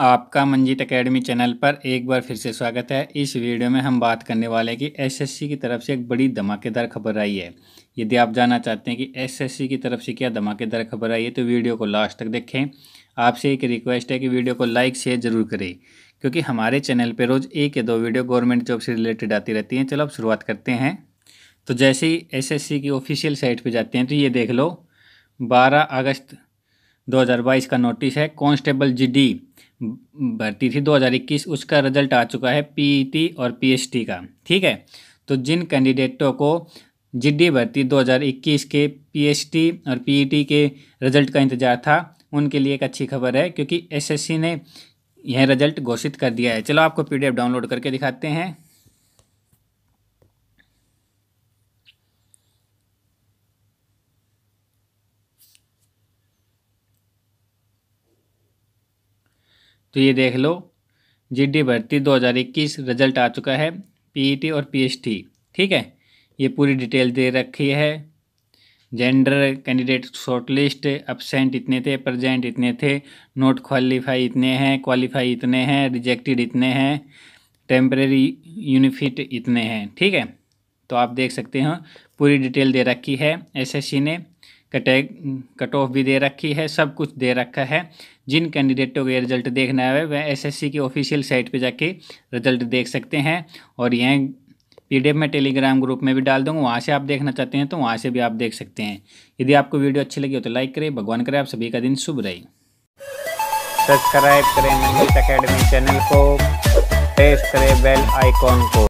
आपका Manjeet academy channel पर एक बार फिर से स्वागत है इस वीडियो में हम बात करने वाले हैं कि एसएससी की तरफ से एक बड़ी धमाकेदार खबर आई है यदि आप जानना चाहते हैं कि एसएससी की तरफ से क्या धमाकेदार खबर आई है तो वीडियो को लास्ट तक देखें आपसे एक रिक्वेस्ट है कि वीडियो को लाइक शेयर ज़रूर करें क्योंकि हमारे चैनल पर रोज़ एक या दो वीडियो गवर्नमेंट जॉब से रिलेटेड आती रहती हैं चलो अब शुरुआत करते हैं तो जैसे ही एस की ऑफिशियल साइट पर जाते हैं तो ये देख लो बारह अगस्त 2022 का नोटिस है कांस्टेबल जीडी भर्ती थी 2021 उसका रिजल्ट आ चुका है पीईटी और पीएचटी का ठीक है तो जिन कैंडिडेटों को जीडी भर्ती 2021 के पीएचटी और पीईटी के रिजल्ट का इंतजार था उनके लिए एक अच्छी खबर है क्योंकि एसएससी ने यह रिजल्ट घोषित कर दिया है चलो आपको पीडीएफ डाउनलोड करके दिखाते हैं तो ये देख लो जीडी भर्ती 2021 रिजल्ट आ चुका है पीईटी e और पीएचटी ठीक है ये पूरी डिटेल दे रखी है जेंडर कैंडिडेट शॉर्टलिस्ट अपसेंट इतने थे प्रजेंट इतने थे नोट क्वालिफाई इतने हैं क्वालिफाई इतने हैं रिजेक्टेड इतने हैं टेम्प्रेरी यूनिफिट इतने हैं ठीक है तो आप देख सकते हो पूरी डिटेल दे रखी है एसएससी ने कटे कट ऑफ भी दे रखी है सब कुछ दे रखा है जिन कैंडिडेटों के रिजल्ट देखना है वह एसएससी की ऑफिशियल साइट पे जाके रिजल्ट देख सकते हैं और यह पीडीएफ में टेलीग्राम ग्रुप में भी डाल दूंगा वहाँ से आप देखना चाहते हैं तो वहाँ से भी आप देख सकते हैं यदि आपको वीडियो अच्छी लगी हो तो लाइक करें भगवान करें आप सभी का दिन शुभ रहे सब्सक्राइब करें अकेडमी चैनल को प्रेस करें बेल आइकॉन को